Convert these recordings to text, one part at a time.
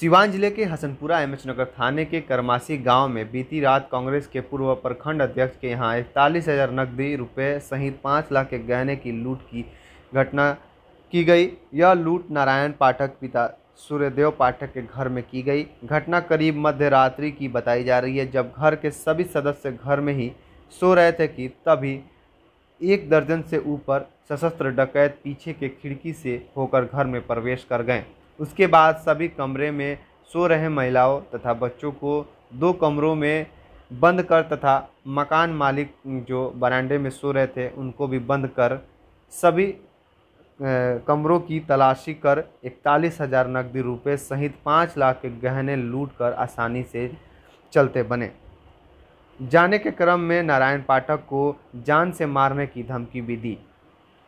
सिवान जिले के हसनपुरा एमएच नगर थाने के करमासी गांव में बीती रात कांग्रेस के पूर्व प्रखंड अध्यक्ष के यहां इकतालीस हज़ार नकदी रुपये सहित पाँच लाख के गहने की लूट की घटना की गई यह लूट नारायण पाठक पिता सूर्यदेव पाठक के घर में की गई घटना करीब मध्य रात्रि की बताई जा रही है जब घर के सभी सदस्य घर में ही सो रहे थे कि तभी एक दर्जन से ऊपर सशस्त्र डकैत पीछे के खिड़की से होकर घर में प्रवेश कर गए उसके बाद सभी कमरे में सो रहे महिलाओं तथा बच्चों को दो कमरों में बंद कर तथा मकान मालिक जो बरांडे में सो रहे थे उनको भी बंद कर सभी कमरों की तलाशी कर इकतालीस हज़ार नकदी रुपए सहित पाँच लाख के गहने लूट कर आसानी से चलते बने जाने के क्रम में नारायण पाठक को जान से मारने की धमकी भी दी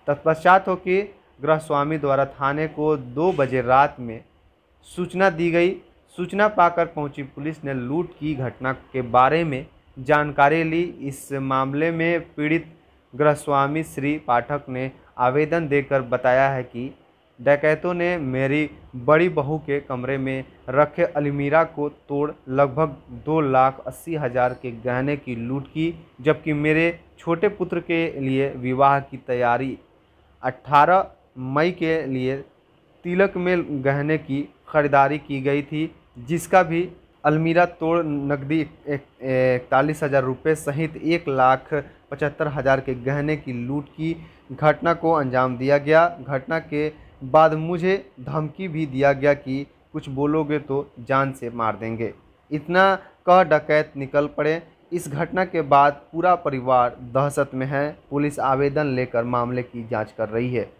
तत्पश्चात हो कि गृह स्वामी द्वारा थाने को दो बजे रात में सूचना दी गई सूचना पाकर पहुंची पुलिस ने लूट की घटना के बारे में जानकारी ली इस मामले में पीड़ित गृहस्वामी श्री पाठक ने आवेदन देकर बताया है कि डकैतों ने मेरी बड़ी बहू के कमरे में रखे अलमीरा को तोड़ लगभग दो लाख अस्सी हज़ार के गहने की लूट की जबकि मेरे छोटे पुत्र के लिए विवाह की तैयारी अट्ठारह मई के लिए तिलक में गहने की खरीदारी की गई थी जिसका भी अलमीरा तोड़ नकदी इकतालीस हज़ार रुपये सहित एक लाख पचहत्तर हज़ार के गहने की लूट की घटना को अंजाम दिया गया घटना के बाद मुझे धमकी भी दिया गया कि कुछ बोलोगे तो जान से मार देंगे इतना कह डकैत निकल पड़े इस घटना के बाद पूरा परिवार दहशत में है पुलिस आवेदन लेकर मामले की जांच कर रही है